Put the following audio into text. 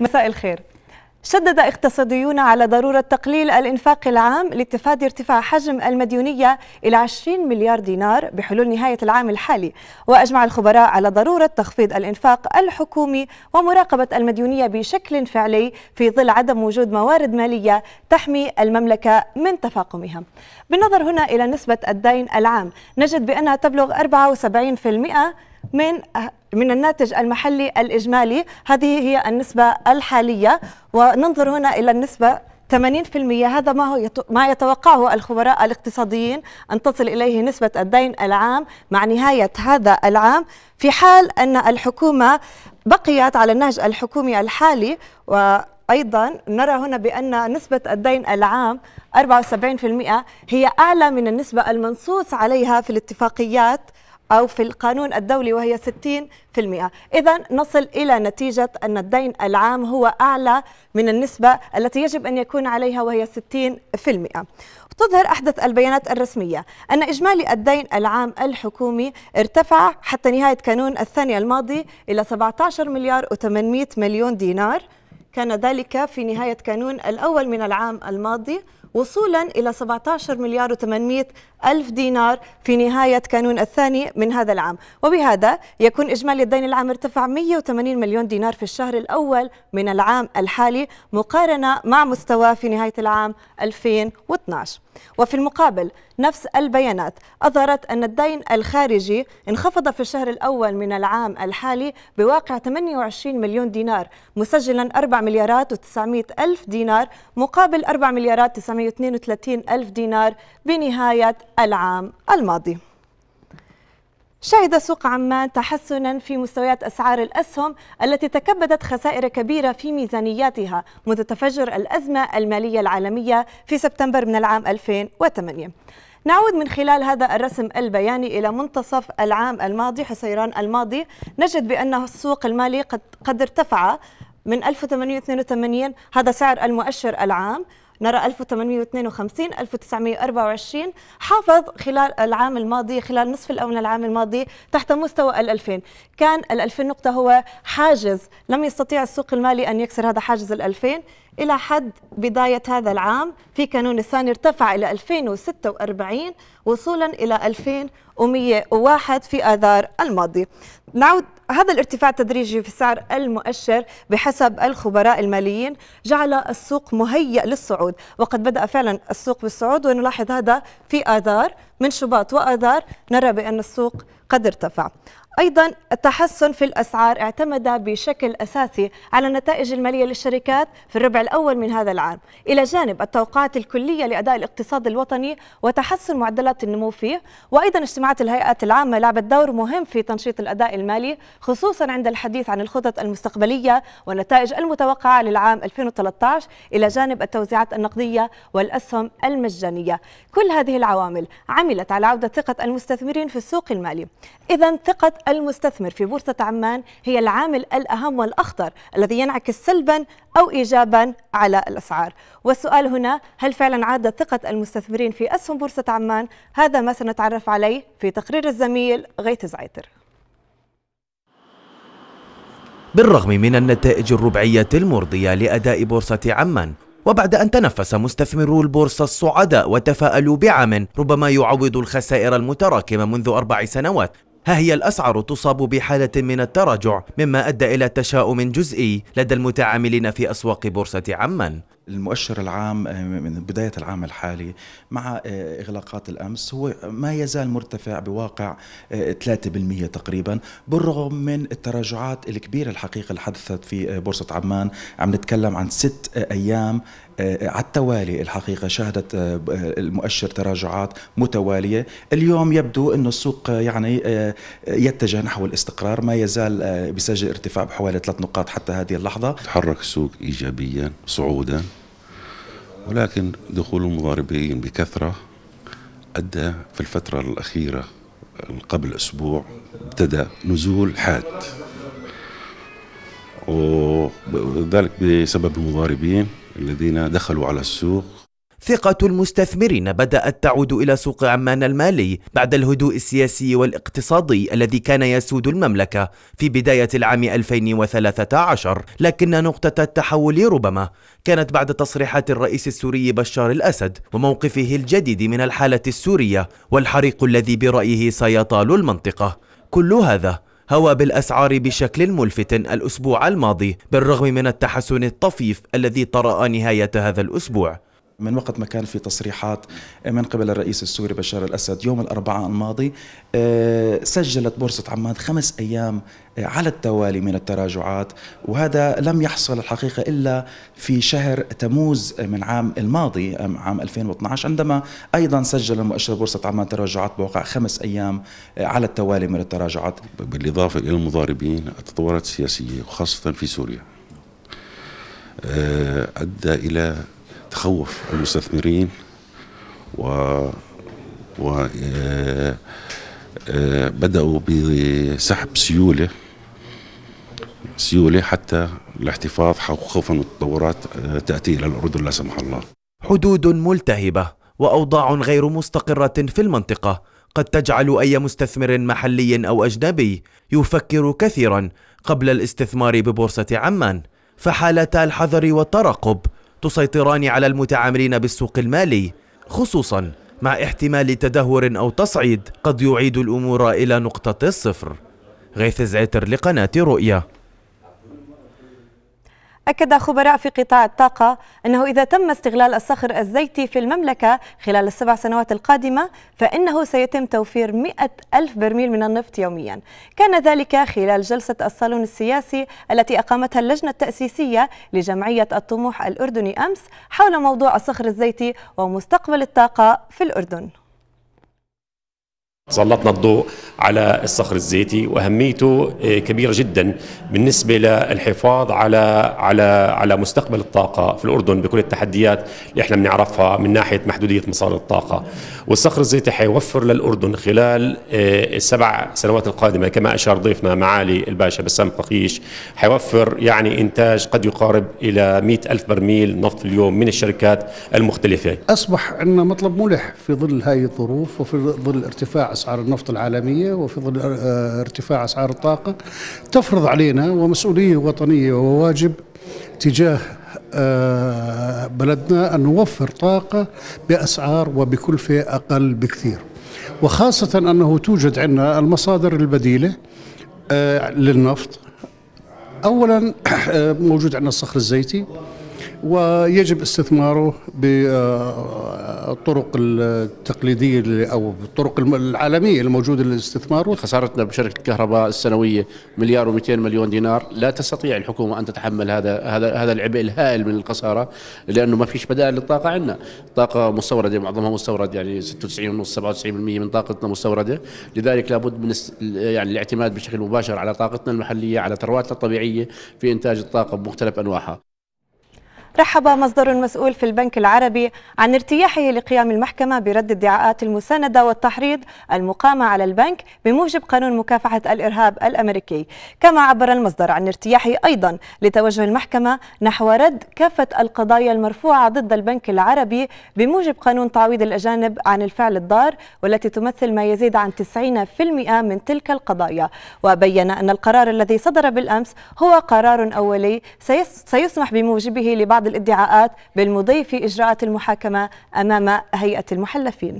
مساء الخير شدد اقتصاديون على ضرورة تقليل الإنفاق العام لتفادي ارتفاع حجم المديونية إلى 20 مليار دينار بحلول نهاية العام الحالي وأجمع الخبراء على ضرورة تخفيض الإنفاق الحكومي ومراقبة المديونية بشكل فعلي في ظل عدم وجود موارد مالية تحمي المملكة من تفاقمها بالنظر هنا إلى نسبة الدين العام نجد بأنها تبلغ 74% من من الناتج المحلي الإجمالي هذه هي النسبة الحالية وننظر هنا إلى النسبة 80% هذا ما هو ما يتوقعه الخبراء الاقتصاديين أن تصل إليه نسبة الدين العام مع نهاية هذا العام في حال أن الحكومة بقيت على النهج الحكومي الحالي وايضا نرى هنا بان نسبه الدين العام 74% هي اعلى من النسبه المنصوص عليها في الاتفاقيات أو في القانون الدولي وهي 60% إذا نصل إلى نتيجة أن الدين العام هو أعلى من النسبة التي يجب أن يكون عليها وهي 60% تظهر أحدث البيانات الرسمية أن إجمالي الدين العام الحكومي ارتفع حتى نهاية كانون الثاني الماضي إلى 17 مليار و800 مليون دينار كان ذلك في نهاية كانون الأول من العام الماضي وصولا إلى 17 مليار و800 ألف دينار في نهاية كانون الثاني من هذا العام وبهذا يكون إجمالي الدين العام ارتفع 180 مليون دينار في الشهر الأول من العام الحالي مقارنة مع مستواه في نهاية العام 2012 وفي المقابل نفس البيانات أظهرت أن الدين الخارجي انخفض في الشهر الأول من العام الحالي بواقع 28 مليون دينار مسجلا 4 مليارات و900 ألف دينار مقابل 4 مليارات و 932 ألف دينار بنهاية العام الماضي شهد سوق عمان تحسنا في مستويات اسعار الاسهم التي تكبدت خسائر كبيره في ميزانياتها منذ تفجر الازمه الماليه العالميه في سبتمبر من العام 2008. نعود من خلال هذا الرسم البياني إلى منتصف العام الماضي حسيران الماضي نجد بأن السوق المالي قد, قد ارتفع من 1882 هذا سعر المؤشر العام نرى 1852 1924 حافظ خلال العام الماضي خلال نصف الآونة العام الماضي تحت مستوى ال 2000 كان ال 2000 نقطة هو حاجز لم يستطيع السوق المالي أن يكسر هذا حاجز ال 2000 إلى حد بداية هذا العام في كانون الثاني ارتفع إلى 2046 وصولا إلى 2101 في آذار الماضي نعود هذا الارتفاع التدريجي في سعر المؤشر بحسب الخبراء الماليين جعل السوق مهيئ للصعود وقد بدأ فعلا السوق بالصعود ونلاحظ هذا في آذار من شباط وآذار نرى بأن السوق قد ارتفع أيضا التحسن في الأسعار اعتمد بشكل أساسي على النتائج المالية للشركات في الربع الأول من هذا العام إلى جانب التوقعات الكلية لأداء الاقتصاد الوطني وتحسن معدلات النمو فيه وأيضا اجتماعات الهيئات العامة لعبت دور مهم في تنشيط الأداء المالي خصوصا عند الحديث عن الخطط المستقبلية والنتائج المتوقعة للعام 2013 إلى جانب التوزيعات النقدية والأسهم المجانية كل هذه العوامل عم عملت على عودة ثقة المستثمرين في السوق المالي إذا ثقة المستثمر في بورصة عمان هي العامل الأهم والأخطر الذي ينعكس سلبا أو إيجابا على الأسعار والسؤال هنا هل فعلا عادت ثقة المستثمرين في أسهم بورصة عمان هذا ما سنتعرف عليه في تقرير الزميل غيث زعيتر بالرغم من النتائج الربعية المرضية لأداء بورصة عمان وبعد أن تنفس مستثمرو البورصة الصعداء وتفاءلوا بعام ربما يعوض الخسائر المتراكمة منذ أربع سنوات ها هي الأسعار تصاب بحالة من التراجع مما أدى إلى تشاؤم جزئي لدى المتعاملين في أسواق بورصة عمان المؤشر العام آه، من بداية العام الحالي مع آه، إغلاقات الأمس هو ما يزال مرتفع بواقع 3% آه، تقريبا بالرغم من التراجعات الكبيرة الحقيقة اللي حدثت في بورصة عمان عم نتكلم عن ست أيام على التوالي الحقيقة شهدت المؤشر تراجعات متوالية اليوم يبدو أن السوق يعني يتجه نحو الاستقرار ما يزال بسجل ارتفاع بحوالي ثلاث نقاط حتى هذه اللحظة تحرك السوق إيجابيا صعودا ولكن دخول المضاربين بكثرة أدى في الفترة الأخيرة قبل أسبوع ابتدى نزول حاد وذلك بسبب المضاربين الذين دخلوا على السوق ثقة المستثمرين بدأت تعود إلى سوق عمان المالي بعد الهدوء السياسي والاقتصادي الذي كان يسود المملكة في بداية العام 2013 لكن نقطة التحول ربما كانت بعد تصريحات الرئيس السوري بشار الأسد وموقفه الجديد من الحالة السورية والحريق الذي برأيه سيطال المنطقة كل هذا هوى بالأسعار بشكل ملفت الأسبوع الماضي بالرغم من التحسن الطفيف الذي طرأ نهاية هذا الأسبوع من وقت ما كان في تصريحات آه، من قبل الرئيس السوري بشار الأسد يوم الأربعاء الماضي آه، سجلت بورصة عمان خمس أيام آه، على التوالي من التراجعات وهذا لم يحصل الحقيقة إلا في شهر تموز من عام الماضي عام 2012 عندما أيضا سجل مؤشر بورصة عمان تراجعات بوقع خمس أيام على التوالي من التراجعات بالإضافة إلى المضاربين التطورات السياسية وخاصة في سوريا أدى إلى تخوف المستثمرين و و آه، آه، بدأوا بسحب سيولة سيولة حتى الاحتفاظ خوفا من التطورات آه، تأتي إلى الأردن لا سمح الله حدود ملتهبة وأوضاع غير مستقرة في المنطقة قد تجعل أي مستثمر محلي أو أجنبي يفكر كثيرا قبل الاستثمار ببورصة عمان فحالتا الحذر والترقب تسيطران على المتعاملين بالسوق المالي خصوصا مع احتمال تدهور أو تصعيد قد يعيد الأمور إلى نقطة الصفر غيث زعتر لقناة رؤيه أكد خبراء في قطاع الطاقة أنه إذا تم استغلال الصخر الزيتي في المملكة خلال السبع سنوات القادمة فإنه سيتم توفير مئة ألف برميل من النفط يوميا كان ذلك خلال جلسة الصالون السياسي التي أقامتها اللجنة التأسيسية لجمعية الطموح الأردني أمس حول موضوع الصخر الزيتي ومستقبل الطاقة في الأردن سلطنا الضوء على الصخر الزيتي واهميته آه، كبيره جدا بالنسبه للحفاظ على على على مستقبل الطاقه في الاردن بكل التحديات اللي احنا بنعرفها من ناحيه محدوديه مصادر الطاقه والصخر الزيتي حيوفر للاردن خلال آه، السبع سنوات القادمه كما اشار ضيفنا معالي الباشا بسام قخيش حيوفر يعني انتاج قد يقارب الى 100 الف برميل نفط اليوم من الشركات المختلفه اصبح عندنا مطلب ملح في ظل هذه الظروف وفي ظل ارتفاع أسعار النفط العالمية وفي ظل آه، ارتفاع أسعار الطاقة تفرض علينا ومسؤولية وطنية وواجب تجاه آه، بلدنا أن نوفر طاقة بأسعار وبكلفة أقل بكثير وخاصة أنه توجد عندنا المصادر البديلة آه، للنفط أولا موجود عندنا الصخر الزيتي ويجب استثماره بالطرق آه، التقليدية أو بالطرق العالمية الموجودة للاستثمار خسارتنا بشركة الكهرباء السنوية مليار و200 مليون دينار لا تستطيع الحكومة أن تتحمل هذا هذا هذا العبء الهائل من الخسارة لأنه ما فيش بدائل للطاقة عندنا طاقة مستوردة معظمها مستورد يعني 96 97% من طاقتنا مستوردة لذلك لابد من يعني الاعتماد بشكل مباشر على طاقتنا المحلية على ثرواتنا الطبيعية في إنتاج الطاقة بمختلف أنواعها رحب مصدر مسؤول في البنك العربي عن ارتياحه لقيام المحكمة برد ادعاءات المساندة والتحريض المقامة على البنك بموجب قانون مكافحة الإرهاب الأمريكي كما عبر المصدر عن ارتياحه أيضا لتوجه المحكمة نحو رد كافة القضايا المرفوعة ضد البنك العربي بموجب قانون تعويض الأجانب عن الفعل الضار والتي تمثل ما يزيد عن 90% من تلك القضايا وبين أن القرار الذي صدر بالأمس هو قرار أولي سيسمح بموجبه لبعض بعض الادعاءات بالمضي في إجراءات المحاكمة أمام هيئة المحلفين